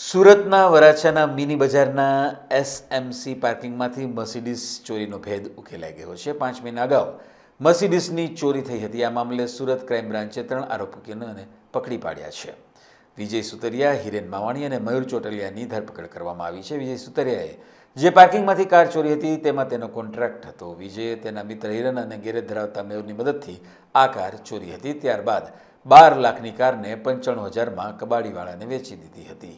સુરતના વરાછાના મિની બજારના એસએમસી પાર્કિંગમાંથી મર્સિડીઝ ચોરીનો ભેદ ઉકેલાઈ ગયો છે પાંચ મહિના અગાઉ મર્સિડીઝની ચોરી થઈ હતી આ મામલે સુરત ક્રાઇમ બ્રાન્ચે ત્રણ આરોપીઓને પકડી પાડ્યા છે વિજય સુતરિયા હિરેન માવાણી અને મયુર ચોટલિયાની ધરપકડ કરવામાં આવી છે વિજય સુતરિયાએ જે પાર્કિંગમાંથી કાર ચોરી હતી તેમાં તેનો કોન્ટ્રાક્ટ હતો વિજયે તેના મિત્ર હિરન અને ગેરેજ ધરાવતા મયુરની મદદથી આ કાર ચોરી હતી ત્યારબાદ બાર લાખની કારને પંચાણું હજારમાં કબાડીવાળાને વેચી દીધી હતી